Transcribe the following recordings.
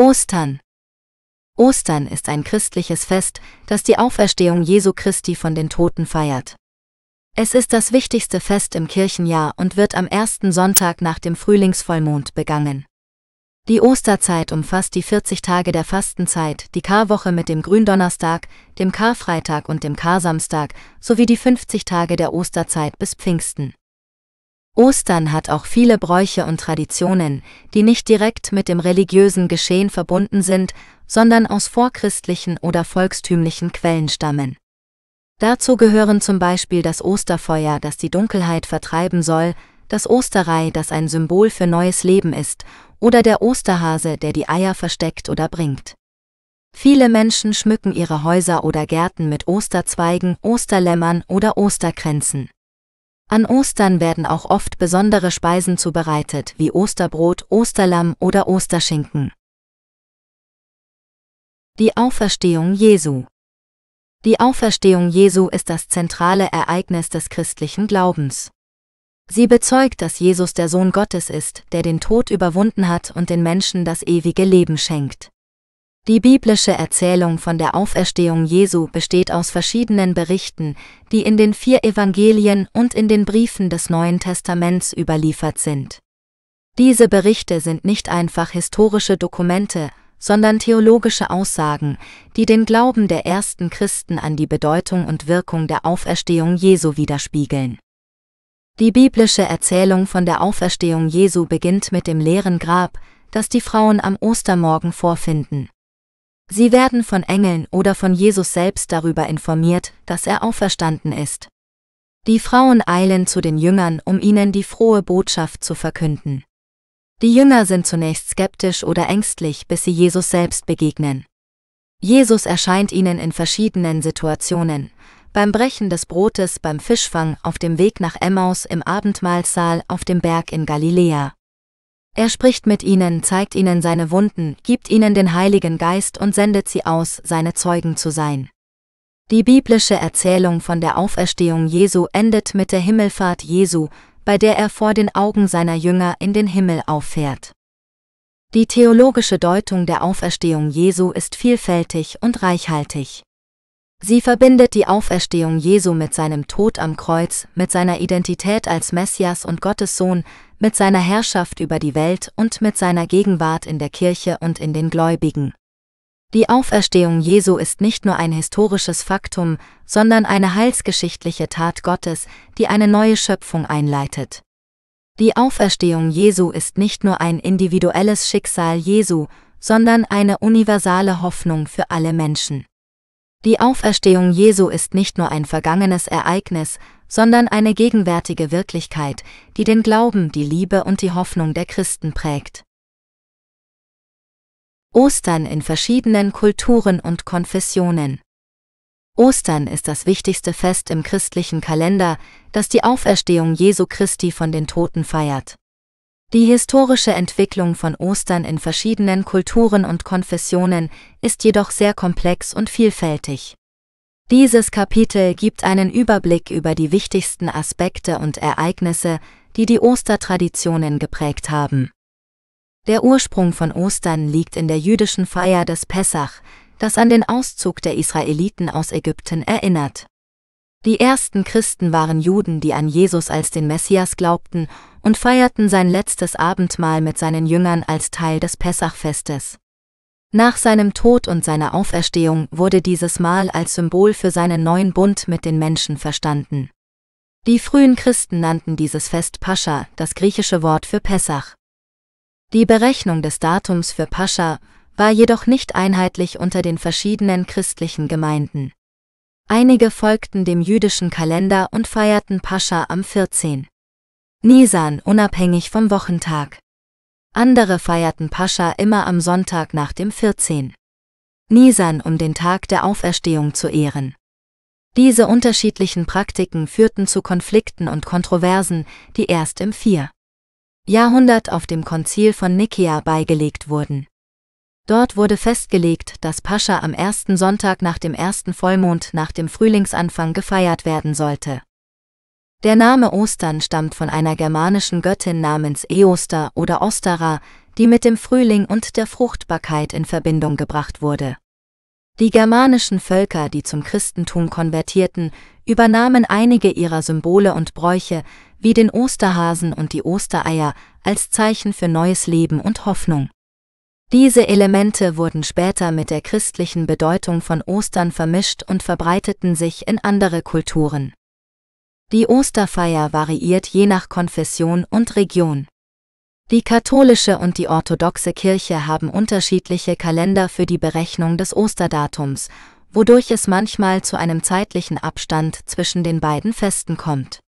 Ostern Ostern ist ein christliches Fest, das die Auferstehung Jesu Christi von den Toten feiert. Es ist das wichtigste Fest im Kirchenjahr und wird am ersten Sonntag nach dem Frühlingsvollmond begangen. Die Osterzeit umfasst die 40 Tage der Fastenzeit, die Karwoche mit dem Gründonnerstag, dem Karfreitag und dem Karsamstag sowie die 50 Tage der Osterzeit bis Pfingsten. Ostern hat auch viele Bräuche und Traditionen, die nicht direkt mit dem religiösen Geschehen verbunden sind, sondern aus vorchristlichen oder volkstümlichen Quellen stammen. Dazu gehören zum Beispiel das Osterfeuer, das die Dunkelheit vertreiben soll, das Osterei, das ein Symbol für neues Leben ist, oder der Osterhase, der die Eier versteckt oder bringt. Viele Menschen schmücken ihre Häuser oder Gärten mit Osterzweigen, Osterlämmern oder Osterkränzen. An Ostern werden auch oft besondere Speisen zubereitet, wie Osterbrot, Osterlamm oder Osterschinken. Die Auferstehung Jesu Die Auferstehung Jesu ist das zentrale Ereignis des christlichen Glaubens. Sie bezeugt, dass Jesus der Sohn Gottes ist, der den Tod überwunden hat und den Menschen das ewige Leben schenkt. Die biblische Erzählung von der Auferstehung Jesu besteht aus verschiedenen Berichten, die in den vier Evangelien und in den Briefen des Neuen Testaments überliefert sind. Diese Berichte sind nicht einfach historische Dokumente, sondern theologische Aussagen, die den Glauben der ersten Christen an die Bedeutung und Wirkung der Auferstehung Jesu widerspiegeln. Die biblische Erzählung von der Auferstehung Jesu beginnt mit dem leeren Grab, das die Frauen am Ostermorgen vorfinden. Sie werden von Engeln oder von Jesus selbst darüber informiert, dass er auferstanden ist. Die Frauen eilen zu den Jüngern, um ihnen die frohe Botschaft zu verkünden. Die Jünger sind zunächst skeptisch oder ängstlich, bis sie Jesus selbst begegnen. Jesus erscheint ihnen in verschiedenen Situationen, beim Brechen des Brotes, beim Fischfang, auf dem Weg nach Emmaus, im Abendmahlsaal, auf dem Berg in Galiläa. Er spricht mit ihnen, zeigt ihnen seine Wunden, gibt ihnen den Heiligen Geist und sendet sie aus, seine Zeugen zu sein. Die biblische Erzählung von der Auferstehung Jesu endet mit der Himmelfahrt Jesu, bei der er vor den Augen seiner Jünger in den Himmel auffährt. Die theologische Deutung der Auferstehung Jesu ist vielfältig und reichhaltig. Sie verbindet die Auferstehung Jesu mit seinem Tod am Kreuz, mit seiner Identität als Messias und Gottes Sohn, mit seiner Herrschaft über die Welt und mit seiner Gegenwart in der Kirche und in den Gläubigen. Die Auferstehung Jesu ist nicht nur ein historisches Faktum, sondern eine heilsgeschichtliche Tat Gottes, die eine neue Schöpfung einleitet. Die Auferstehung Jesu ist nicht nur ein individuelles Schicksal Jesu, sondern eine universale Hoffnung für alle Menschen. Die Auferstehung Jesu ist nicht nur ein vergangenes Ereignis, sondern eine gegenwärtige Wirklichkeit, die den Glauben, die Liebe und die Hoffnung der Christen prägt. Ostern in verschiedenen Kulturen und Konfessionen. Ostern ist das wichtigste Fest im christlichen Kalender, das die Auferstehung Jesu Christi von den Toten feiert. Die historische Entwicklung von Ostern in verschiedenen Kulturen und Konfessionen ist jedoch sehr komplex und vielfältig. Dieses Kapitel gibt einen Überblick über die wichtigsten Aspekte und Ereignisse, die die Ostertraditionen geprägt haben. Der Ursprung von Ostern liegt in der jüdischen Feier des Pessach, das an den Auszug der Israeliten aus Ägypten erinnert. Die ersten Christen waren Juden, die an Jesus als den Messias glaubten und feierten sein letztes Abendmahl mit seinen Jüngern als Teil des Pessachfestes. Nach seinem Tod und seiner Auferstehung wurde dieses Mal als Symbol für seinen neuen Bund mit den Menschen verstanden. Die frühen Christen nannten dieses Fest Pascha, das griechische Wort für Pessach. Die Berechnung des Datums für Pascha war jedoch nicht einheitlich unter den verschiedenen christlichen Gemeinden. Einige folgten dem jüdischen Kalender und feierten Pascha am 14. Nisan unabhängig vom Wochentag andere feierten Pascha immer am Sonntag nach dem 14. Nisan, um den Tag der Auferstehung zu ehren. Diese unterschiedlichen Praktiken führten zu Konflikten und Kontroversen, die erst im 4. Jahrhundert auf dem Konzil von Nikea beigelegt wurden. Dort wurde festgelegt, dass Pascha am ersten Sonntag nach dem ersten Vollmond nach dem Frühlingsanfang gefeiert werden sollte. Der Name Ostern stammt von einer germanischen Göttin namens Eoster oder Ostara, die mit dem Frühling und der Fruchtbarkeit in Verbindung gebracht wurde. Die germanischen Völker, die zum Christentum konvertierten, übernahmen einige ihrer Symbole und Bräuche, wie den Osterhasen und die Ostereier, als Zeichen für neues Leben und Hoffnung. Diese Elemente wurden später mit der christlichen Bedeutung von Ostern vermischt und verbreiteten sich in andere Kulturen. Die Osterfeier variiert je nach Konfession und Region. Die katholische und die orthodoxe Kirche haben unterschiedliche Kalender für die Berechnung des Osterdatums, wodurch es manchmal zu einem zeitlichen Abstand zwischen den beiden Festen kommt.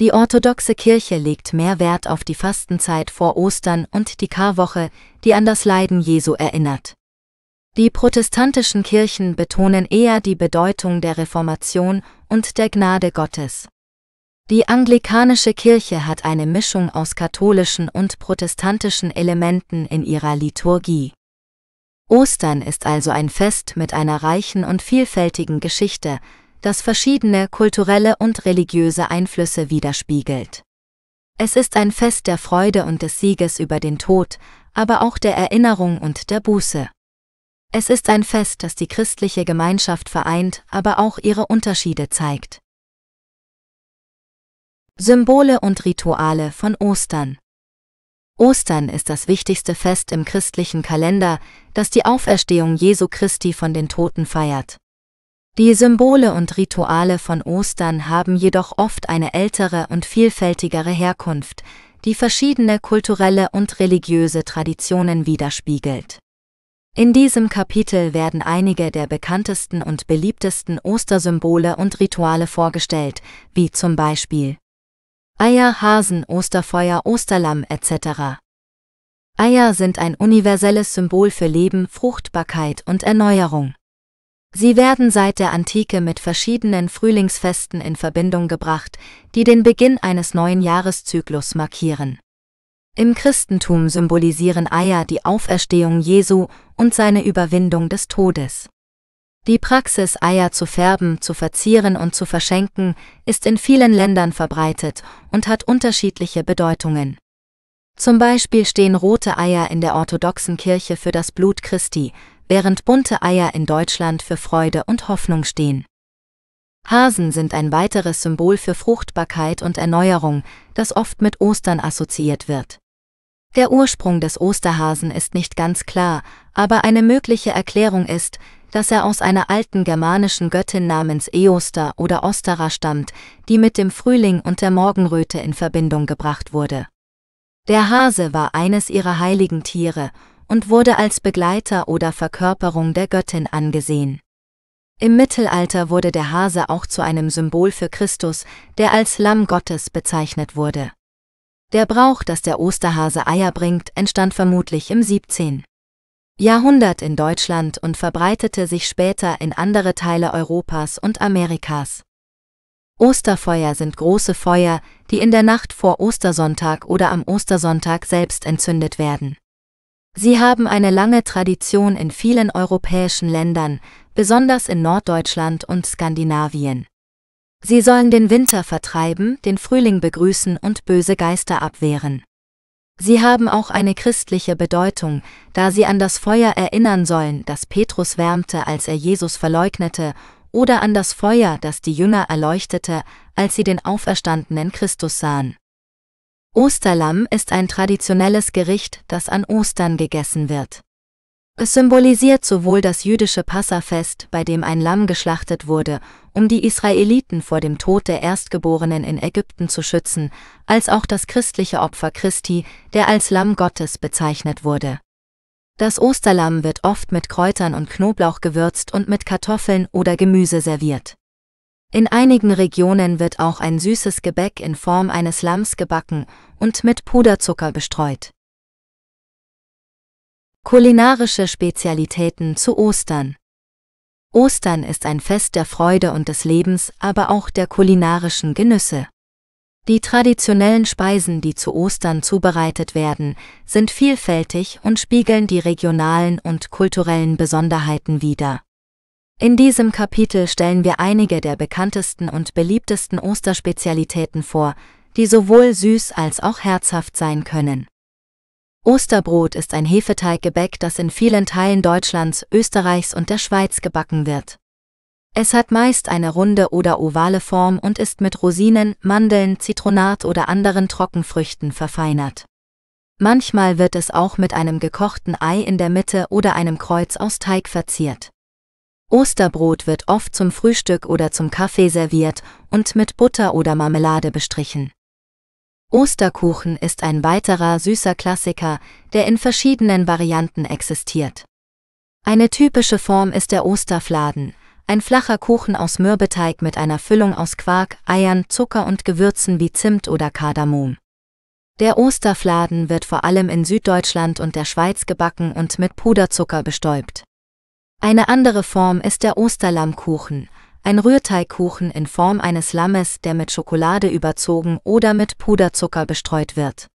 Die orthodoxe Kirche legt mehr Wert auf die Fastenzeit vor Ostern und die Karwoche, die an das Leiden Jesu erinnert. Die protestantischen Kirchen betonen eher die Bedeutung der Reformation und der Gnade Gottes. Die anglikanische Kirche hat eine Mischung aus katholischen und protestantischen Elementen in ihrer Liturgie. Ostern ist also ein Fest mit einer reichen und vielfältigen Geschichte, das verschiedene kulturelle und religiöse Einflüsse widerspiegelt. Es ist ein Fest der Freude und des Sieges über den Tod, aber auch der Erinnerung und der Buße. Es ist ein Fest, das die christliche Gemeinschaft vereint, aber auch ihre Unterschiede zeigt. Symbole und Rituale von Ostern. Ostern ist das wichtigste Fest im christlichen Kalender, das die Auferstehung Jesu Christi von den Toten feiert. Die Symbole und Rituale von Ostern haben jedoch oft eine ältere und vielfältigere Herkunft, die verschiedene kulturelle und religiöse Traditionen widerspiegelt. In diesem Kapitel werden einige der bekanntesten und beliebtesten Ostersymbole und Rituale vorgestellt, wie zum Beispiel Eier, Hasen, Osterfeuer, Osterlamm etc. Eier sind ein universelles Symbol für Leben, Fruchtbarkeit und Erneuerung. Sie werden seit der Antike mit verschiedenen Frühlingsfesten in Verbindung gebracht, die den Beginn eines neuen Jahreszyklus markieren. Im Christentum symbolisieren Eier die Auferstehung Jesu und seine Überwindung des Todes. Die Praxis, Eier zu färben, zu verzieren und zu verschenken, ist in vielen Ländern verbreitet und hat unterschiedliche Bedeutungen. Zum Beispiel stehen rote Eier in der orthodoxen Kirche für das Blut Christi, während bunte Eier in Deutschland für Freude und Hoffnung stehen. Hasen sind ein weiteres Symbol für Fruchtbarkeit und Erneuerung, das oft mit Ostern assoziiert wird. Der Ursprung des Osterhasen ist nicht ganz klar, aber eine mögliche Erklärung ist, dass er aus einer alten germanischen Göttin namens Eoster oder Ostera stammt, die mit dem Frühling und der Morgenröte in Verbindung gebracht wurde. Der Hase war eines ihrer heiligen Tiere und wurde als Begleiter oder Verkörperung der Göttin angesehen. Im Mittelalter wurde der Hase auch zu einem Symbol für Christus, der als Lamm Gottes bezeichnet wurde. Der Brauch, dass der Osterhase Eier bringt, entstand vermutlich im 17. Jahrhundert in Deutschland und verbreitete sich später in andere Teile Europas und Amerikas. Osterfeuer sind große Feuer, die in der Nacht vor Ostersonntag oder am Ostersonntag selbst entzündet werden. Sie haben eine lange Tradition in vielen europäischen Ländern, besonders in Norddeutschland und Skandinavien. Sie sollen den Winter vertreiben, den Frühling begrüßen und böse Geister abwehren. Sie haben auch eine christliche Bedeutung, da sie an das Feuer erinnern sollen, das Petrus wärmte, als er Jesus verleugnete, oder an das Feuer, das die Jünger erleuchtete, als sie den auferstandenen Christus sahen. Osterlamm ist ein traditionelles Gericht, das an Ostern gegessen wird. Es symbolisiert sowohl das jüdische Passafest, bei dem ein Lamm geschlachtet wurde, um die Israeliten vor dem Tod der Erstgeborenen in Ägypten zu schützen, als auch das christliche Opfer Christi, der als Lamm Gottes bezeichnet wurde. Das Osterlamm wird oft mit Kräutern und Knoblauch gewürzt und mit Kartoffeln oder Gemüse serviert. In einigen Regionen wird auch ein süßes Gebäck in Form eines Lamms gebacken und mit Puderzucker bestreut. Kulinarische Spezialitäten zu Ostern Ostern ist ein Fest der Freude und des Lebens, aber auch der kulinarischen Genüsse. Die traditionellen Speisen, die zu Ostern zubereitet werden, sind vielfältig und spiegeln die regionalen und kulturellen Besonderheiten wider. In diesem Kapitel stellen wir einige der bekanntesten und beliebtesten Osterspezialitäten vor, die sowohl süß als auch herzhaft sein können. Osterbrot ist ein Hefeteiggebäck, das in vielen Teilen Deutschlands, Österreichs und der Schweiz gebacken wird. Es hat meist eine runde oder ovale Form und ist mit Rosinen, Mandeln, Zitronat oder anderen Trockenfrüchten verfeinert. Manchmal wird es auch mit einem gekochten Ei in der Mitte oder einem Kreuz aus Teig verziert. Osterbrot wird oft zum Frühstück oder zum Kaffee serviert und mit Butter oder Marmelade bestrichen. Osterkuchen ist ein weiterer süßer Klassiker, der in verschiedenen Varianten existiert. Eine typische Form ist der Osterfladen, ein flacher Kuchen aus Mürbeteig mit einer Füllung aus Quark, Eiern, Zucker und Gewürzen wie Zimt oder Kardamom. Der Osterfladen wird vor allem in Süddeutschland und der Schweiz gebacken und mit Puderzucker bestäubt. Eine andere Form ist der Osterlammkuchen, ein Rührteigkuchen in Form eines Lammes, der mit Schokolade überzogen oder mit Puderzucker bestreut wird.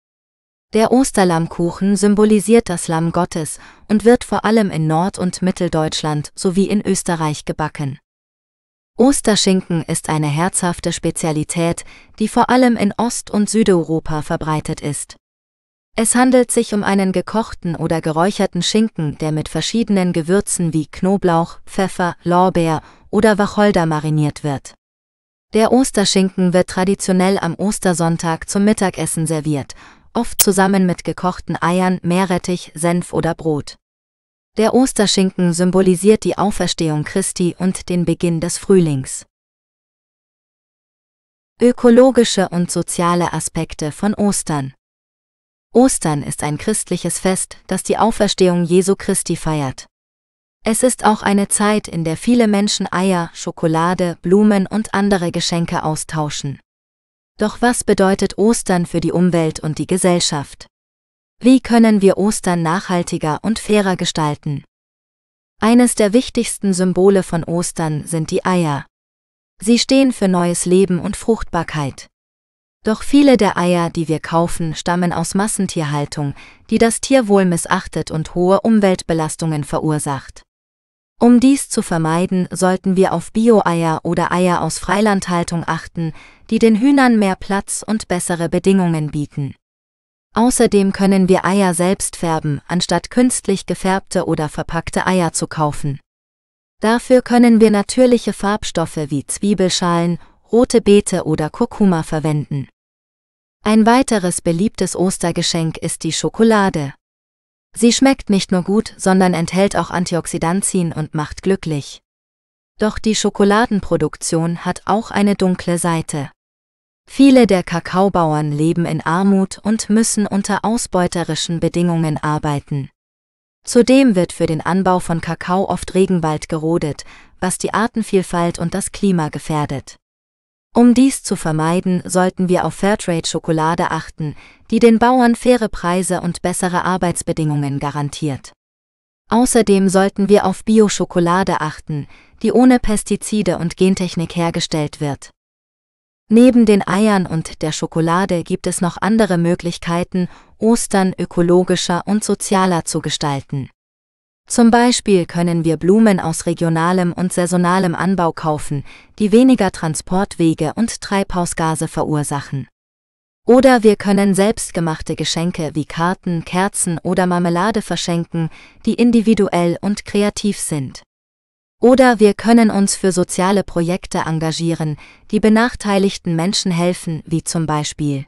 Der Osterlammkuchen symbolisiert das Lamm Gottes und wird vor allem in Nord- und Mitteldeutschland sowie in Österreich gebacken. Osterschinken ist eine herzhafte Spezialität, die vor allem in Ost- und Südeuropa verbreitet ist. Es handelt sich um einen gekochten oder geräucherten Schinken, der mit verschiedenen Gewürzen wie Knoblauch, Pfeffer, Lorbeer oder Wacholder mariniert wird. Der Osterschinken wird traditionell am Ostersonntag zum Mittagessen serviert, oft zusammen mit gekochten Eiern, Meerrettich, Senf oder Brot. Der Osterschinken symbolisiert die Auferstehung Christi und den Beginn des Frühlings. Ökologische und soziale Aspekte von Ostern Ostern ist ein christliches Fest, das die Auferstehung Jesu Christi feiert. Es ist auch eine Zeit, in der viele Menschen Eier, Schokolade, Blumen und andere Geschenke austauschen. Doch was bedeutet Ostern für die Umwelt und die Gesellschaft? Wie können wir Ostern nachhaltiger und fairer gestalten? Eines der wichtigsten Symbole von Ostern sind die Eier. Sie stehen für neues Leben und Fruchtbarkeit. Doch viele der Eier, die wir kaufen, stammen aus Massentierhaltung, die das Tierwohl missachtet und hohe Umweltbelastungen verursacht. Um dies zu vermeiden, sollten wir auf Bio-Eier oder Eier aus Freilandhaltung achten, die den Hühnern mehr Platz und bessere Bedingungen bieten. Außerdem können wir Eier selbst färben, anstatt künstlich gefärbte oder verpackte Eier zu kaufen. Dafür können wir natürliche Farbstoffe wie Zwiebelschalen, rote Beete oder Kurkuma verwenden. Ein weiteres beliebtes Ostergeschenk ist die Schokolade. Sie schmeckt nicht nur gut, sondern enthält auch Antioxidantien und macht glücklich. Doch die Schokoladenproduktion hat auch eine dunkle Seite. Viele der Kakaobauern leben in Armut und müssen unter ausbeuterischen Bedingungen arbeiten. Zudem wird für den Anbau von Kakao oft Regenwald gerodet, was die Artenvielfalt und das Klima gefährdet. Um dies zu vermeiden, sollten wir auf Fairtrade-Schokolade achten, die den Bauern faire Preise und bessere Arbeitsbedingungen garantiert. Außerdem sollten wir auf Bio-Schokolade achten, die ohne Pestizide und Gentechnik hergestellt wird. Neben den Eiern und der Schokolade gibt es noch andere Möglichkeiten, Ostern ökologischer und sozialer zu gestalten. Zum Beispiel können wir Blumen aus regionalem und saisonalem Anbau kaufen, die weniger Transportwege und Treibhausgase verursachen. Oder wir können selbstgemachte Geschenke wie Karten, Kerzen oder Marmelade verschenken, die individuell und kreativ sind. Oder wir können uns für soziale Projekte engagieren, die benachteiligten Menschen helfen, wie zum Beispiel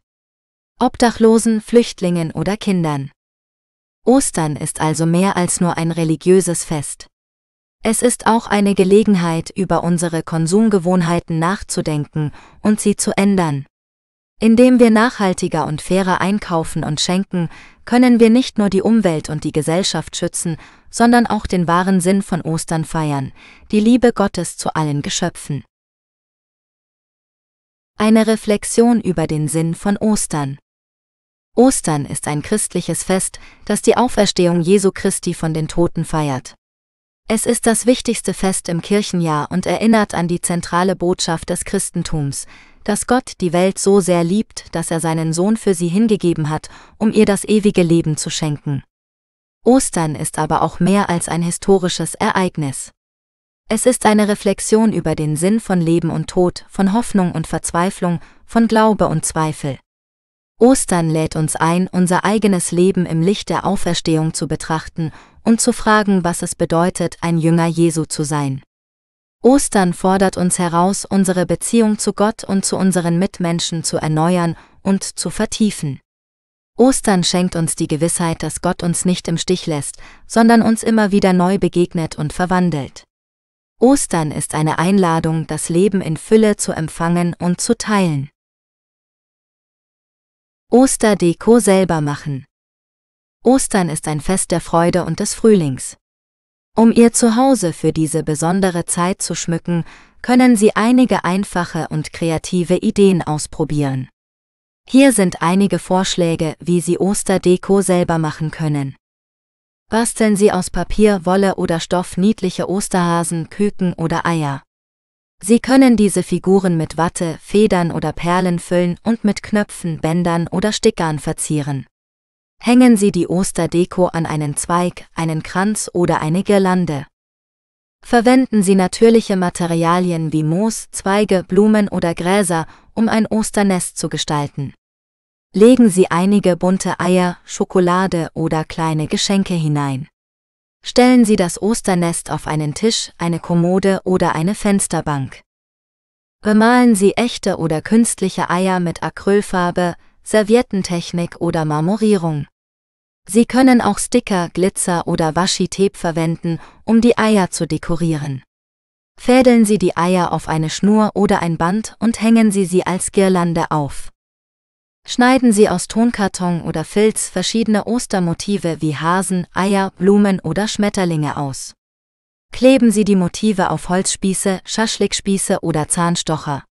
Obdachlosen, Flüchtlingen oder Kindern. Ostern ist also mehr als nur ein religiöses Fest. Es ist auch eine Gelegenheit, über unsere Konsumgewohnheiten nachzudenken und sie zu ändern. Indem wir nachhaltiger und fairer einkaufen und schenken, können wir nicht nur die Umwelt und die Gesellschaft schützen, sondern auch den wahren Sinn von Ostern feiern, die Liebe Gottes zu allen Geschöpfen. Eine Reflexion über den Sinn von Ostern. Ostern ist ein christliches Fest, das die Auferstehung Jesu Christi von den Toten feiert. Es ist das wichtigste Fest im Kirchenjahr und erinnert an die zentrale Botschaft des Christentums, dass Gott die Welt so sehr liebt, dass er seinen Sohn für sie hingegeben hat, um ihr das ewige Leben zu schenken. Ostern ist aber auch mehr als ein historisches Ereignis. Es ist eine Reflexion über den Sinn von Leben und Tod, von Hoffnung und Verzweiflung, von Glaube und Zweifel. Ostern lädt uns ein, unser eigenes Leben im Licht der Auferstehung zu betrachten und zu fragen, was es bedeutet, ein Jünger Jesu zu sein. Ostern fordert uns heraus, unsere Beziehung zu Gott und zu unseren Mitmenschen zu erneuern und zu vertiefen. Ostern schenkt uns die Gewissheit, dass Gott uns nicht im Stich lässt, sondern uns immer wieder neu begegnet und verwandelt. Ostern ist eine Einladung, das Leben in Fülle zu empfangen und zu teilen. Osterdeko selber machen. Ostern ist ein Fest der Freude und des Frühlings. Um ihr Zuhause für diese besondere Zeit zu schmücken, können Sie einige einfache und kreative Ideen ausprobieren. Hier sind einige Vorschläge, wie Sie Osterdeko selber machen können. Basteln Sie aus Papier, Wolle oder Stoff niedliche Osterhasen, Küken oder Eier. Sie können diese Figuren mit Watte, Federn oder Perlen füllen und mit Knöpfen, Bändern oder Stickern verzieren. Hängen Sie die Osterdeko an einen Zweig, einen Kranz oder eine Girlande. Verwenden Sie natürliche Materialien wie Moos, Zweige, Blumen oder Gräser, um ein Osternest zu gestalten. Legen Sie einige bunte Eier, Schokolade oder kleine Geschenke hinein. Stellen Sie das Osternest auf einen Tisch, eine Kommode oder eine Fensterbank. Bemalen Sie echte oder künstliche Eier mit Acrylfarbe, Serviettentechnik oder Marmorierung. Sie können auch Sticker, Glitzer oder Washi-Tape verwenden, um die Eier zu dekorieren. Fädeln Sie die Eier auf eine Schnur oder ein Band und hängen Sie sie als Girlande auf. Schneiden Sie aus Tonkarton oder Filz verschiedene Ostermotive wie Hasen, Eier, Blumen oder Schmetterlinge aus. Kleben Sie die Motive auf Holzspieße, Schaschlikspieße oder Zahnstocher.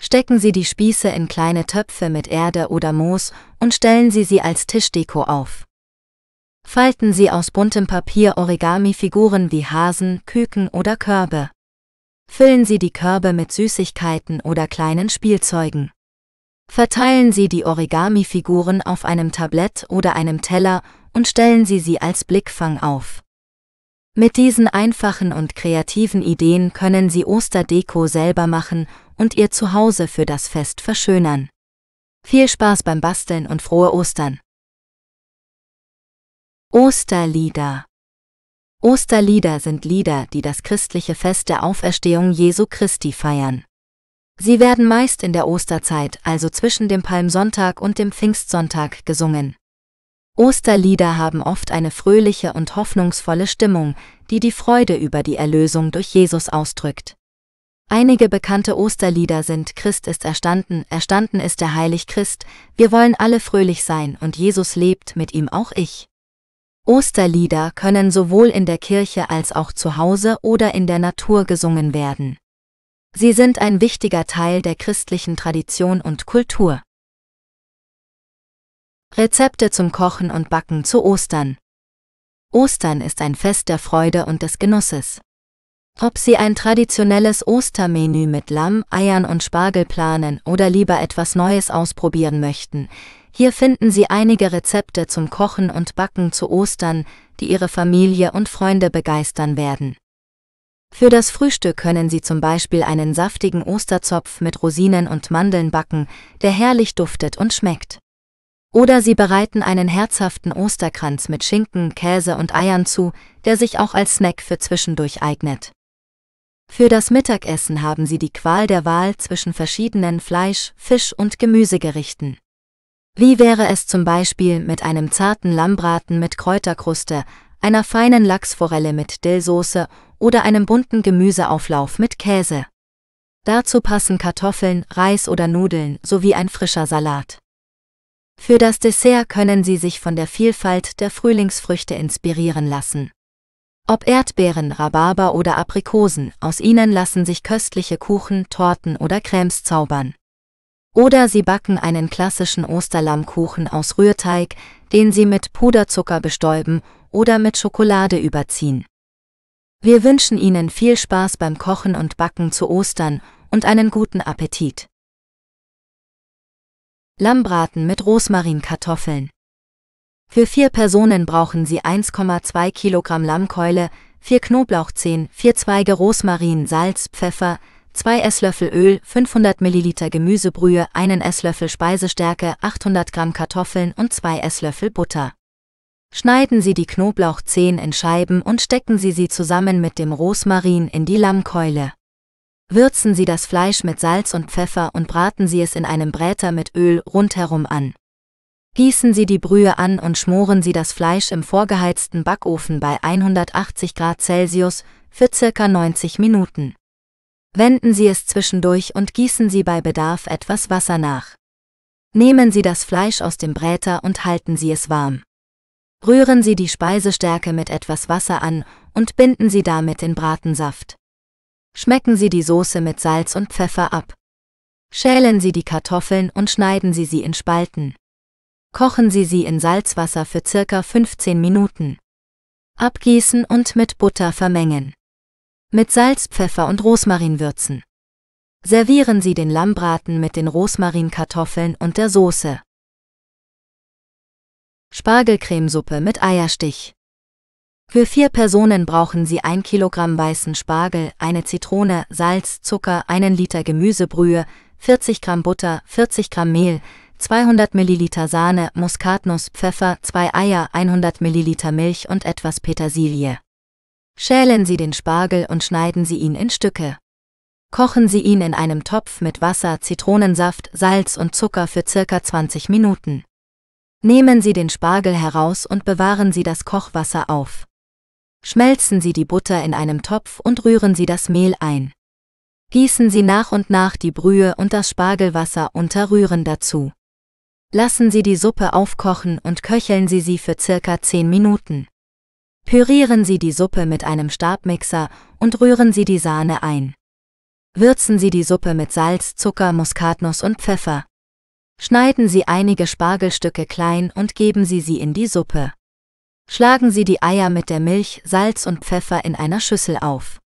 Stecken Sie die Spieße in kleine Töpfe mit Erde oder Moos und stellen Sie sie als Tischdeko auf. Falten Sie aus buntem Papier Origami-Figuren wie Hasen, Küken oder Körbe. Füllen Sie die Körbe mit Süßigkeiten oder kleinen Spielzeugen. Verteilen Sie die Origami-Figuren auf einem Tablett oder einem Teller und stellen Sie sie als Blickfang auf. Mit diesen einfachen und kreativen Ideen können Sie Osterdeko selber machen und Ihr Zuhause für das Fest verschönern. Viel Spaß beim Basteln und frohe Ostern! Osterlieder Osterlieder sind Lieder, die das christliche Fest der Auferstehung Jesu Christi feiern. Sie werden meist in der Osterzeit, also zwischen dem Palmsonntag und dem Pfingstsonntag, gesungen. Osterlieder haben oft eine fröhliche und hoffnungsvolle Stimmung, die die Freude über die Erlösung durch Jesus ausdrückt. Einige bekannte Osterlieder sind Christ ist erstanden, erstanden ist der Heilig Christ, wir wollen alle fröhlich sein und Jesus lebt, mit ihm auch ich. Osterlieder können sowohl in der Kirche als auch zu Hause oder in der Natur gesungen werden. Sie sind ein wichtiger Teil der christlichen Tradition und Kultur. Rezepte zum Kochen und Backen zu Ostern. Ostern ist ein Fest der Freude und des Genusses. Ob Sie ein traditionelles Ostermenü mit Lamm, Eiern und Spargel planen oder lieber etwas Neues ausprobieren möchten, hier finden Sie einige Rezepte zum Kochen und Backen zu Ostern, die Ihre Familie und Freunde begeistern werden. Für das Frühstück können Sie zum Beispiel einen saftigen Osterzopf mit Rosinen und Mandeln backen, der herrlich duftet und schmeckt. Oder Sie bereiten einen herzhaften Osterkranz mit Schinken, Käse und Eiern zu, der sich auch als Snack für zwischendurch eignet. Für das Mittagessen haben Sie die Qual der Wahl zwischen verschiedenen Fleisch-, Fisch- und Gemüsegerichten. Wie wäre es zum Beispiel mit einem zarten Lammbraten mit Kräuterkruste, einer feinen Lachsforelle mit Dillsoße oder einem bunten Gemüseauflauf mit Käse. Dazu passen Kartoffeln, Reis oder Nudeln sowie ein frischer Salat. Für das Dessert können Sie sich von der Vielfalt der Frühlingsfrüchte inspirieren lassen. Ob Erdbeeren, Rhabarber oder Aprikosen, aus ihnen lassen sich köstliche Kuchen, Torten oder Cremes zaubern. Oder Sie backen einen klassischen Osterlammkuchen aus Rührteig, den Sie mit Puderzucker bestäuben oder mit Schokolade überziehen. Wir wünschen Ihnen viel Spaß beim Kochen und Backen zu Ostern und einen guten Appetit. Lammbraten mit Rosmarinkartoffeln. Für vier Personen brauchen Sie 1,2 Kilogramm Lammkeule, 4 Knoblauchzehen, 4 Zweige Rosmarin, Salz, Pfeffer, 2 Esslöffel Öl, 500 Milliliter Gemüsebrühe, 1 Esslöffel Speisestärke, 800 Gramm Kartoffeln und 2 Esslöffel Butter. Schneiden Sie die Knoblauchzehen in Scheiben und stecken Sie sie zusammen mit dem Rosmarin in die Lammkeule. Würzen Sie das Fleisch mit Salz und Pfeffer und braten Sie es in einem Bräter mit Öl rundherum an. Gießen Sie die Brühe an und schmoren Sie das Fleisch im vorgeheizten Backofen bei 180 Grad Celsius für circa 90 Minuten. Wenden Sie es zwischendurch und gießen Sie bei Bedarf etwas Wasser nach. Nehmen Sie das Fleisch aus dem Bräter und halten Sie es warm. Rühren Sie die Speisestärke mit etwas Wasser an und binden Sie damit den Bratensaft. Schmecken Sie die Soße mit Salz und Pfeffer ab. Schälen Sie die Kartoffeln und schneiden Sie sie in Spalten. Kochen Sie sie in Salzwasser für circa 15 Minuten. Abgießen und mit Butter vermengen. Mit Salz, Pfeffer und Rosmarin würzen. Servieren Sie den Lammbraten mit den Rosmarinkartoffeln und der Soße. Spargelcremesuppe mit Eierstich. Für vier Personen brauchen Sie ein Kilogramm weißen Spargel, eine Zitrone, Salz, Zucker, einen Liter Gemüsebrühe, 40 Gramm Butter, 40 Gramm Mehl, 200 Milliliter Sahne, Muskatnuss, Pfeffer, zwei Eier, 100 Milliliter Milch und etwas Petersilie. Schälen Sie den Spargel und schneiden Sie ihn in Stücke. Kochen Sie ihn in einem Topf mit Wasser, Zitronensaft, Salz und Zucker für circa 20 Minuten. Nehmen Sie den Spargel heraus und bewahren Sie das Kochwasser auf. Schmelzen Sie die Butter in einem Topf und rühren Sie das Mehl ein. Gießen Sie nach und nach die Brühe und das Spargelwasser unter Rühren dazu. Lassen Sie die Suppe aufkochen und köcheln Sie sie für circa 10 Minuten. Pürieren Sie die Suppe mit einem Stabmixer und rühren Sie die Sahne ein. Würzen Sie die Suppe mit Salz, Zucker, Muskatnuss und Pfeffer. Schneiden Sie einige Spargelstücke klein und geben Sie sie in die Suppe. Schlagen Sie die Eier mit der Milch, Salz und Pfeffer in einer Schüssel auf.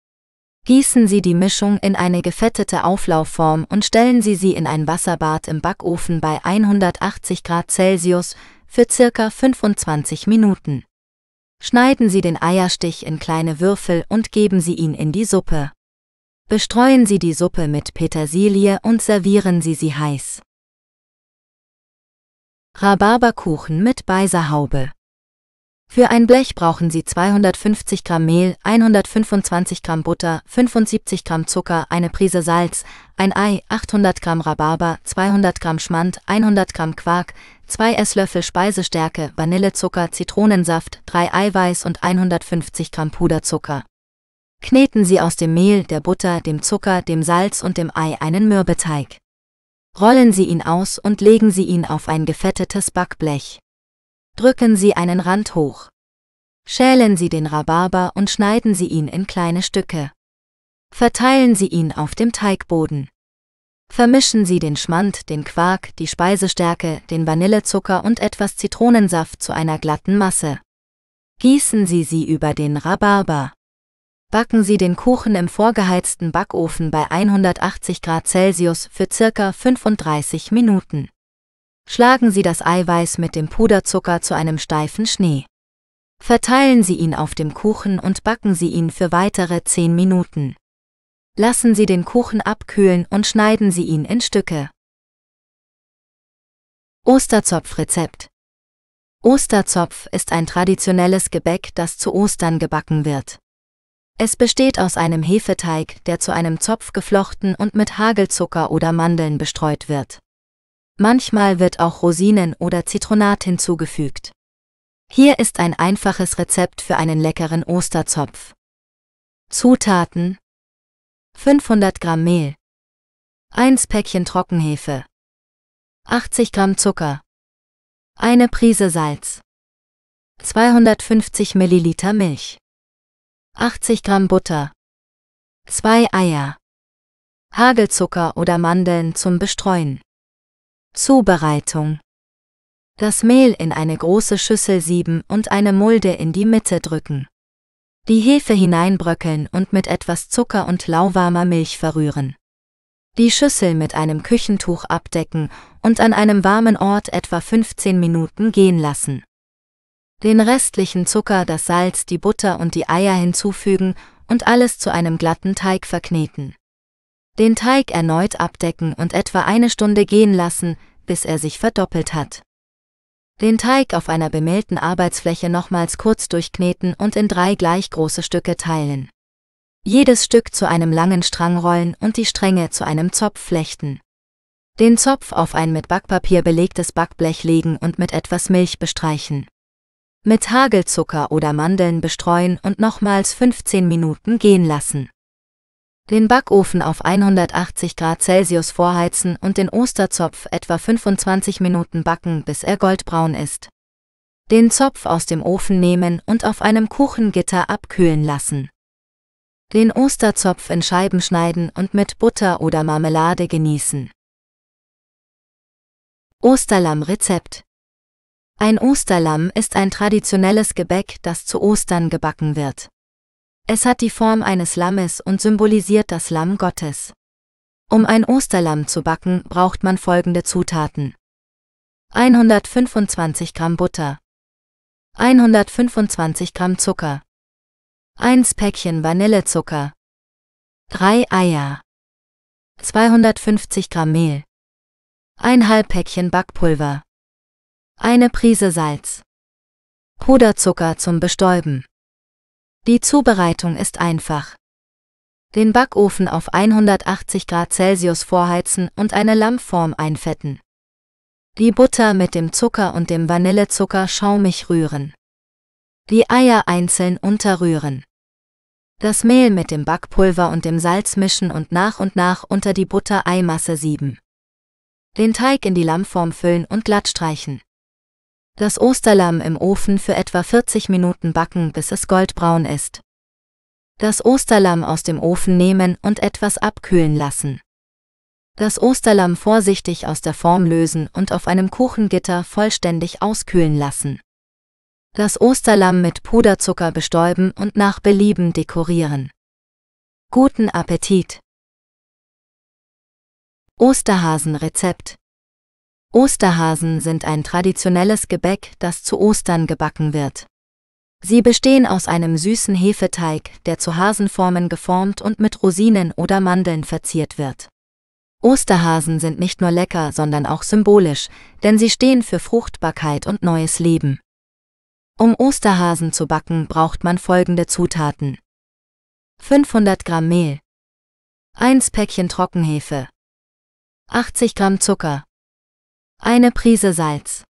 Gießen Sie die Mischung in eine gefettete Auflaufform und stellen Sie sie in ein Wasserbad im Backofen bei 180 Grad Celsius für circa 25 Minuten. Schneiden Sie den Eierstich in kleine Würfel und geben Sie ihn in die Suppe. Bestreuen Sie die Suppe mit Petersilie und servieren Sie sie heiß. Rhabarberkuchen mit Beiserhaube. Für ein Blech brauchen Sie 250 Gramm Mehl, 125 Gramm Butter, 75 Gramm Zucker, eine Prise Salz, ein Ei, 800 Gramm Rhabarber, 200 Gramm Schmand, 100 Gramm Quark, 2 Esslöffel Speisestärke, Vanillezucker, Zitronensaft, 3 Eiweiß und 150 Gramm Puderzucker. Kneten Sie aus dem Mehl, der Butter, dem Zucker, dem Salz und dem Ei einen Mürbeteig. Rollen Sie ihn aus und legen Sie ihn auf ein gefettetes Backblech. Drücken Sie einen Rand hoch. Schälen Sie den Rhabarber und schneiden Sie ihn in kleine Stücke. Verteilen Sie ihn auf dem Teigboden. Vermischen Sie den Schmand, den Quark, die Speisestärke, den Vanillezucker und etwas Zitronensaft zu einer glatten Masse. Gießen Sie sie über den Rhabarber. Backen Sie den Kuchen im vorgeheizten Backofen bei 180 Grad Celsius für circa 35 Minuten. Schlagen Sie das Eiweiß mit dem Puderzucker zu einem steifen Schnee. Verteilen Sie ihn auf dem Kuchen und backen Sie ihn für weitere 10 Minuten. Lassen Sie den Kuchen abkühlen und schneiden Sie ihn in Stücke. Osterzopfrezept Osterzopf ist ein traditionelles Gebäck, das zu Ostern gebacken wird. Es besteht aus einem Hefeteig, der zu einem Zopf geflochten und mit Hagelzucker oder Mandeln bestreut wird. Manchmal wird auch Rosinen oder Zitronat hinzugefügt. Hier ist ein einfaches Rezept für einen leckeren Osterzopf. Zutaten 500 Gramm Mehl 1 Päckchen Trockenhefe 80 Gramm Zucker Eine Prise Salz 250 Milliliter Milch 80 Gramm Butter, 2 Eier, Hagelzucker oder Mandeln zum Bestreuen. Zubereitung. Das Mehl in eine große Schüssel sieben und eine Mulde in die Mitte drücken. Die Hefe hineinbröckeln und mit etwas Zucker und lauwarmer Milch verrühren. Die Schüssel mit einem Küchentuch abdecken und an einem warmen Ort etwa 15 Minuten gehen lassen. Den restlichen Zucker, das Salz, die Butter und die Eier hinzufügen und alles zu einem glatten Teig verkneten. Den Teig erneut abdecken und etwa eine Stunde gehen lassen, bis er sich verdoppelt hat. Den Teig auf einer bemehlten Arbeitsfläche nochmals kurz durchkneten und in drei gleich große Stücke teilen. Jedes Stück zu einem langen Strang rollen und die Stränge zu einem Zopf flechten. Den Zopf auf ein mit Backpapier belegtes Backblech legen und mit etwas Milch bestreichen. Mit Hagelzucker oder Mandeln bestreuen und nochmals 15 Minuten gehen lassen. Den Backofen auf 180 Grad Celsius vorheizen und den Osterzopf etwa 25 Minuten backen, bis er goldbraun ist. Den Zopf aus dem Ofen nehmen und auf einem Kuchengitter abkühlen lassen. Den Osterzopf in Scheiben schneiden und mit Butter oder Marmelade genießen. Osterlamm-Rezept ein Osterlamm ist ein traditionelles Gebäck, das zu Ostern gebacken wird. Es hat die Form eines Lammes und symbolisiert das Lamm Gottes. Um ein Osterlamm zu backen, braucht man folgende Zutaten. 125 Gramm Butter, 125 Gramm Zucker, 1 Päckchen Vanillezucker, 3 Eier, 250 Gramm Mehl, 1 Halbpäckchen Backpulver, eine Prise Salz. Puderzucker zum Bestäuben. Die Zubereitung ist einfach. Den Backofen auf 180 Grad Celsius vorheizen und eine Lammform einfetten. Die Butter mit dem Zucker und dem Vanillezucker schaumig rühren. Die Eier einzeln unterrühren. Das Mehl mit dem Backpulver und dem Salz mischen und nach und nach unter die Butter-Eimasse sieben. Den Teig in die Lammform füllen und glatt streichen. Das Osterlamm im Ofen für etwa 40 Minuten backen, bis es goldbraun ist. Das Osterlamm aus dem Ofen nehmen und etwas abkühlen lassen. Das Osterlamm vorsichtig aus der Form lösen und auf einem Kuchengitter vollständig auskühlen lassen. Das Osterlamm mit Puderzucker bestäuben und nach Belieben dekorieren. Guten Appetit! Osterhasen-Rezept Osterhasen sind ein traditionelles Gebäck, das zu Ostern gebacken wird. Sie bestehen aus einem süßen Hefeteig, der zu Hasenformen geformt und mit Rosinen oder Mandeln verziert wird. Osterhasen sind nicht nur lecker, sondern auch symbolisch, denn sie stehen für Fruchtbarkeit und neues Leben. Um Osterhasen zu backen, braucht man folgende Zutaten. 500 Gramm Mehl, 1 Päckchen Trockenhefe, 80 Gramm Zucker, eine Prise Salz.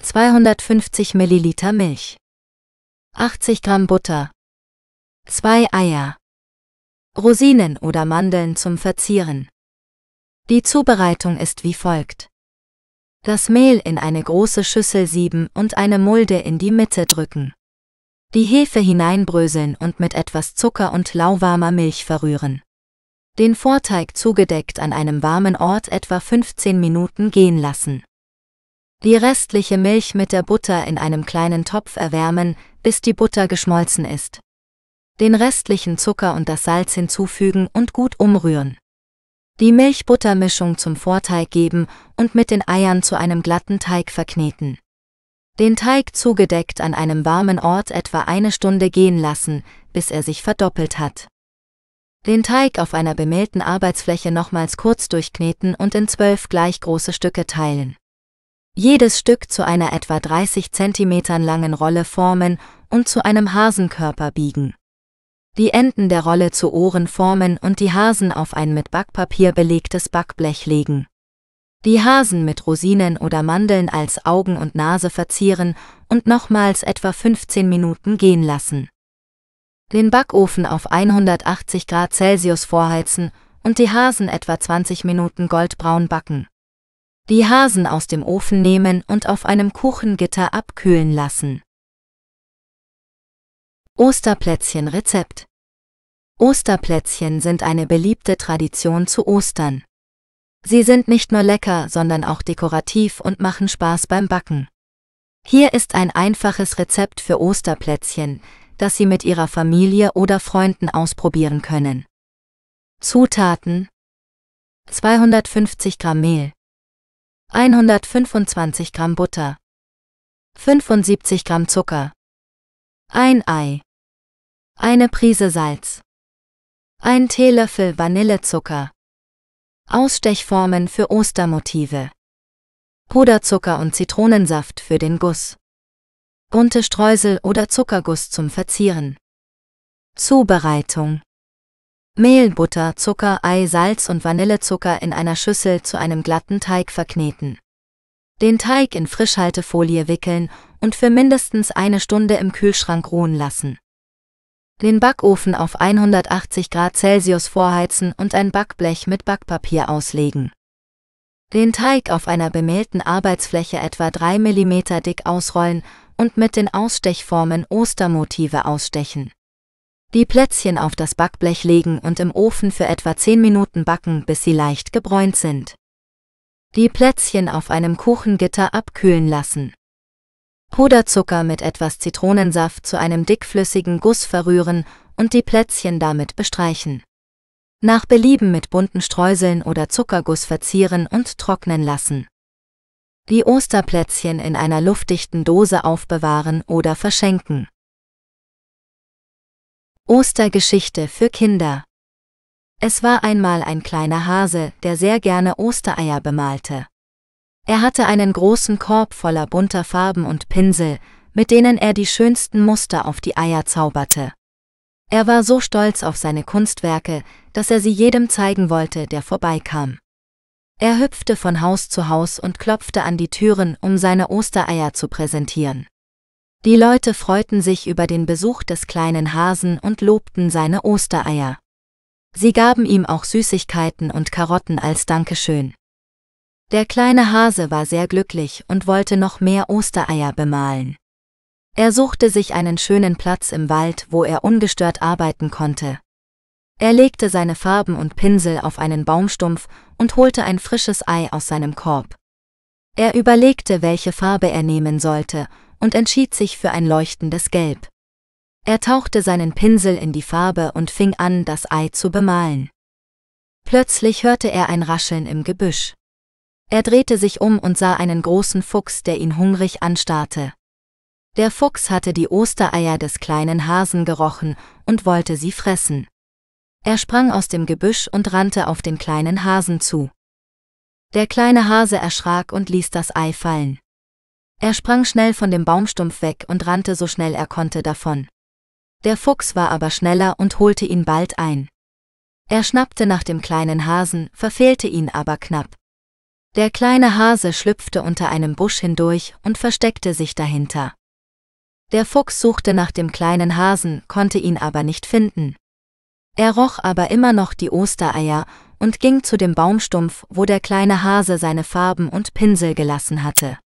250 Milliliter Milch. 80 Gramm Butter. Zwei Eier. Rosinen oder Mandeln zum Verzieren. Die Zubereitung ist wie folgt. Das Mehl in eine große Schüssel sieben und eine Mulde in die Mitte drücken. Die Hefe hineinbröseln und mit etwas Zucker und lauwarmer Milch verrühren. Den Vorteig zugedeckt an einem warmen Ort etwa 15 Minuten gehen lassen. Die restliche Milch mit der Butter in einem kleinen Topf erwärmen, bis die Butter geschmolzen ist. Den restlichen Zucker und das Salz hinzufügen und gut umrühren. Die Milchbuttermischung zum Vorteig geben und mit den Eiern zu einem glatten Teig verkneten. Den Teig zugedeckt an einem warmen Ort etwa eine Stunde gehen lassen, bis er sich verdoppelt hat. Den Teig auf einer bemehlten Arbeitsfläche nochmals kurz durchkneten und in zwölf gleich große Stücke teilen. Jedes Stück zu einer etwa 30 cm langen Rolle formen und zu einem Hasenkörper biegen. Die Enden der Rolle zu Ohren formen und die Hasen auf ein mit Backpapier belegtes Backblech legen. Die Hasen mit Rosinen oder Mandeln als Augen und Nase verzieren und nochmals etwa 15 Minuten gehen lassen den Backofen auf 180 Grad Celsius vorheizen und die Hasen etwa 20 Minuten goldbraun backen. Die Hasen aus dem Ofen nehmen und auf einem Kuchengitter abkühlen lassen. Osterplätzchen Rezept Osterplätzchen sind eine beliebte Tradition zu Ostern. Sie sind nicht nur lecker, sondern auch dekorativ und machen Spaß beim Backen. Hier ist ein einfaches Rezept für Osterplätzchen, das Sie mit Ihrer Familie oder Freunden ausprobieren können. Zutaten 250 Gramm Mehl 125 Gramm Butter 75 Gramm Zucker ein Ei. Eine Prise Salz. Ein Teelöffel Vanillezucker. Ausstechformen für Ostermotive. Puderzucker und Zitronensaft für den Guss bunte Streusel oder Zuckerguss zum Verzieren. Zubereitung Mehl, Butter, Zucker, Ei, Salz und Vanillezucker in einer Schüssel zu einem glatten Teig verkneten. Den Teig in Frischhaltefolie wickeln und für mindestens eine Stunde im Kühlschrank ruhen lassen. Den Backofen auf 180 Grad Celsius vorheizen und ein Backblech mit Backpapier auslegen. Den Teig auf einer bemehlten Arbeitsfläche etwa 3 mm dick ausrollen und mit den Ausstechformen Ostermotive ausstechen. Die Plätzchen auf das Backblech legen und im Ofen für etwa 10 Minuten backen, bis sie leicht gebräunt sind. Die Plätzchen auf einem Kuchengitter abkühlen lassen. Puderzucker mit etwas Zitronensaft zu einem dickflüssigen Guss verrühren und die Plätzchen damit bestreichen. Nach Belieben mit bunten Streuseln oder Zuckerguss verzieren und trocknen lassen wie Osterplätzchen in einer luftdichten Dose aufbewahren oder verschenken. Ostergeschichte für Kinder Es war einmal ein kleiner Hase, der sehr gerne Ostereier bemalte. Er hatte einen großen Korb voller bunter Farben und Pinsel, mit denen er die schönsten Muster auf die Eier zauberte. Er war so stolz auf seine Kunstwerke, dass er sie jedem zeigen wollte, der vorbeikam. Er hüpfte von Haus zu Haus und klopfte an die Türen, um seine Ostereier zu präsentieren. Die Leute freuten sich über den Besuch des kleinen Hasen und lobten seine Ostereier. Sie gaben ihm auch Süßigkeiten und Karotten als Dankeschön. Der kleine Hase war sehr glücklich und wollte noch mehr Ostereier bemalen. Er suchte sich einen schönen Platz im Wald, wo er ungestört arbeiten konnte, er legte seine Farben und Pinsel auf einen Baumstumpf und holte ein frisches Ei aus seinem Korb. Er überlegte, welche Farbe er nehmen sollte, und entschied sich für ein leuchtendes Gelb. Er tauchte seinen Pinsel in die Farbe und fing an, das Ei zu bemalen. Plötzlich hörte er ein Rascheln im Gebüsch. Er drehte sich um und sah einen großen Fuchs, der ihn hungrig anstarrte. Der Fuchs hatte die Ostereier des kleinen Hasen gerochen und wollte sie fressen. Er sprang aus dem Gebüsch und rannte auf den kleinen Hasen zu. Der kleine Hase erschrak und ließ das Ei fallen. Er sprang schnell von dem Baumstumpf weg und rannte so schnell er konnte davon. Der Fuchs war aber schneller und holte ihn bald ein. Er schnappte nach dem kleinen Hasen, verfehlte ihn aber knapp. Der kleine Hase schlüpfte unter einem Busch hindurch und versteckte sich dahinter. Der Fuchs suchte nach dem kleinen Hasen, konnte ihn aber nicht finden. Er roch aber immer noch die Ostereier und ging zu dem Baumstumpf, wo der kleine Hase seine Farben und Pinsel gelassen hatte.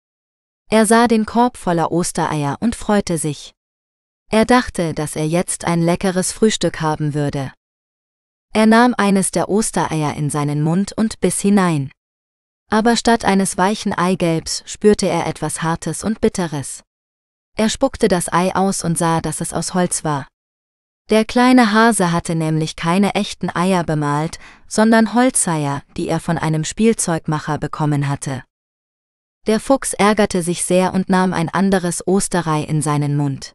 Er sah den Korb voller Ostereier und freute sich. Er dachte, dass er jetzt ein leckeres Frühstück haben würde. Er nahm eines der Ostereier in seinen Mund und biss hinein. Aber statt eines weichen Eigelbs spürte er etwas Hartes und Bitteres. Er spuckte das Ei aus und sah, dass es aus Holz war. Der kleine Hase hatte nämlich keine echten Eier bemalt, sondern Holzeier, die er von einem Spielzeugmacher bekommen hatte. Der Fuchs ärgerte sich sehr und nahm ein anderes Osterei in seinen Mund.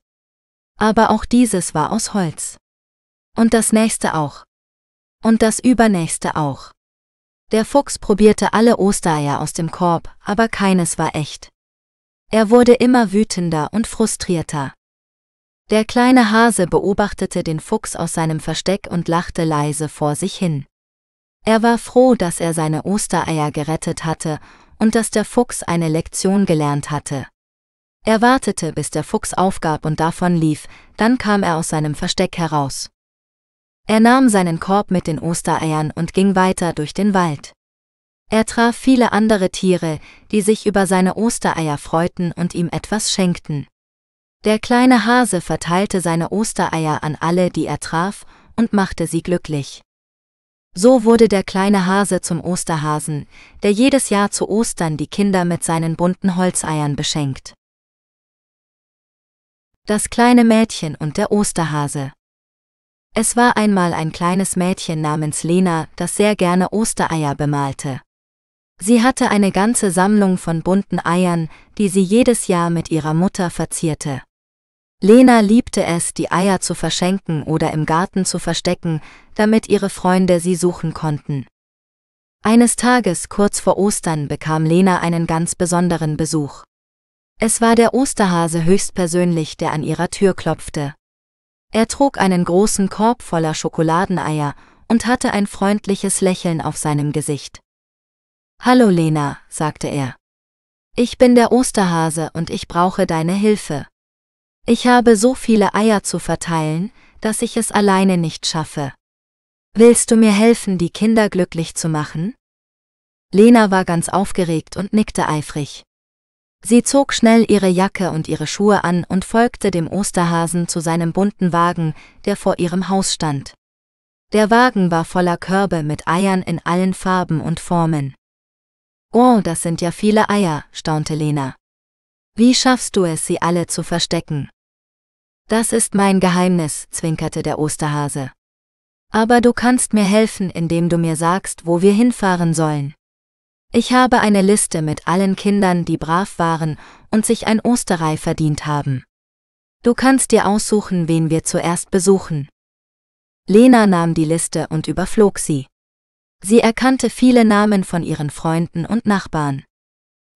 Aber auch dieses war aus Holz. Und das nächste auch. Und das übernächste auch. Der Fuchs probierte alle Ostereier aus dem Korb, aber keines war echt. Er wurde immer wütender und frustrierter. Der kleine Hase beobachtete den Fuchs aus seinem Versteck und lachte leise vor sich hin. Er war froh, dass er seine Ostereier gerettet hatte und dass der Fuchs eine Lektion gelernt hatte. Er wartete, bis der Fuchs aufgab und davon lief, dann kam er aus seinem Versteck heraus. Er nahm seinen Korb mit den Ostereiern und ging weiter durch den Wald. Er traf viele andere Tiere, die sich über seine Ostereier freuten und ihm etwas schenkten. Der kleine Hase verteilte seine Ostereier an alle, die er traf, und machte sie glücklich. So wurde der kleine Hase zum Osterhasen, der jedes Jahr zu Ostern die Kinder mit seinen bunten Holzeiern beschenkt. Das kleine Mädchen und der Osterhase Es war einmal ein kleines Mädchen namens Lena, das sehr gerne Ostereier bemalte. Sie hatte eine ganze Sammlung von bunten Eiern, die sie jedes Jahr mit ihrer Mutter verzierte. Lena liebte es, die Eier zu verschenken oder im Garten zu verstecken, damit ihre Freunde sie suchen konnten. Eines Tages kurz vor Ostern bekam Lena einen ganz besonderen Besuch. Es war der Osterhase höchstpersönlich, der an ihrer Tür klopfte. Er trug einen großen Korb voller Schokoladeneier und hatte ein freundliches Lächeln auf seinem Gesicht. Hallo Lena, sagte er. Ich bin der Osterhase und ich brauche deine Hilfe. Ich habe so viele Eier zu verteilen, dass ich es alleine nicht schaffe. Willst du mir helfen, die Kinder glücklich zu machen? Lena war ganz aufgeregt und nickte eifrig. Sie zog schnell ihre Jacke und ihre Schuhe an und folgte dem Osterhasen zu seinem bunten Wagen, der vor ihrem Haus stand. Der Wagen war voller Körbe mit Eiern in allen Farben und Formen. Oh, das sind ja viele Eier, staunte Lena. Wie schaffst du es, sie alle zu verstecken? Das ist mein Geheimnis, zwinkerte der Osterhase. Aber du kannst mir helfen, indem du mir sagst, wo wir hinfahren sollen. Ich habe eine Liste mit allen Kindern, die brav waren und sich ein Osterei verdient haben. Du kannst dir aussuchen, wen wir zuerst besuchen. Lena nahm die Liste und überflog sie. Sie erkannte viele Namen von ihren Freunden und Nachbarn.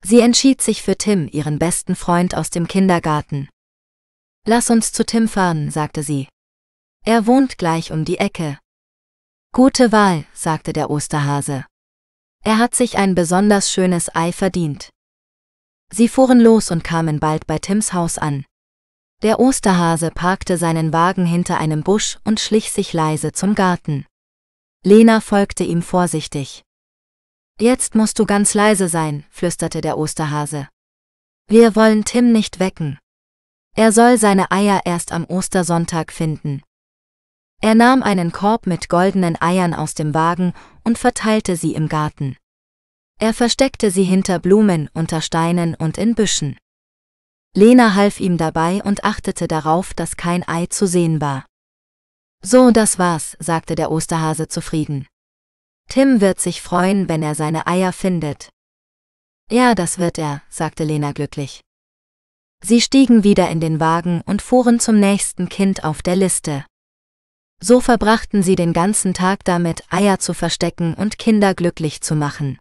Sie entschied sich für Tim, ihren besten Freund aus dem Kindergarten. Lass uns zu Tim fahren, sagte sie. Er wohnt gleich um die Ecke. Gute Wahl, sagte der Osterhase. Er hat sich ein besonders schönes Ei verdient. Sie fuhren los und kamen bald bei Tims Haus an. Der Osterhase parkte seinen Wagen hinter einem Busch und schlich sich leise zum Garten. Lena folgte ihm vorsichtig. Jetzt musst du ganz leise sein, flüsterte der Osterhase. Wir wollen Tim nicht wecken. Er soll seine Eier erst am Ostersonntag finden. Er nahm einen Korb mit goldenen Eiern aus dem Wagen und verteilte sie im Garten. Er versteckte sie hinter Blumen, unter Steinen und in Büschen. Lena half ihm dabei und achtete darauf, dass kein Ei zu sehen war. So, das war's, sagte der Osterhase zufrieden. Tim wird sich freuen, wenn er seine Eier findet. Ja, das wird er, sagte Lena glücklich. Sie stiegen wieder in den Wagen und fuhren zum nächsten Kind auf der Liste. So verbrachten sie den ganzen Tag damit, Eier zu verstecken und Kinder glücklich zu machen.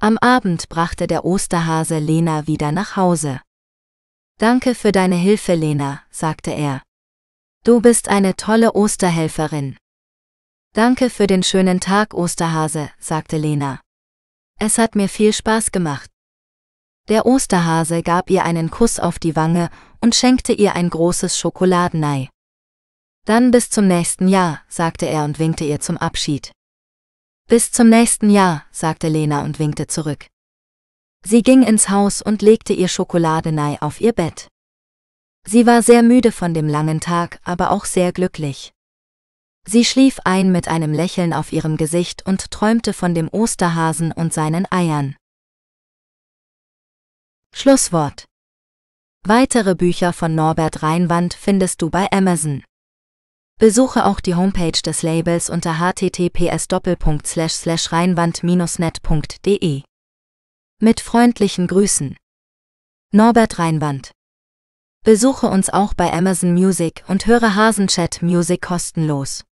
Am Abend brachte der Osterhase Lena wieder nach Hause. Danke für deine Hilfe, Lena, sagte er. Du bist eine tolle Osterhelferin. Danke für den schönen Tag, Osterhase, sagte Lena. Es hat mir viel Spaß gemacht. Der Osterhase gab ihr einen Kuss auf die Wange und schenkte ihr ein großes Schokoladenei. Dann bis zum nächsten Jahr, sagte er und winkte ihr zum Abschied. Bis zum nächsten Jahr, sagte Lena und winkte zurück. Sie ging ins Haus und legte ihr Schokoladenei auf ihr Bett. Sie war sehr müde von dem langen Tag, aber auch sehr glücklich. Sie schlief ein mit einem Lächeln auf ihrem Gesicht und träumte von dem Osterhasen und seinen Eiern. Schlusswort. Weitere Bücher von Norbert Reinwand findest du bei Amazon. Besuche auch die Homepage des Labels unter https://reinwand-net.de. Mit freundlichen Grüßen. Norbert Reinwand. Besuche uns auch bei Amazon Music und höre Hasenchat Music kostenlos.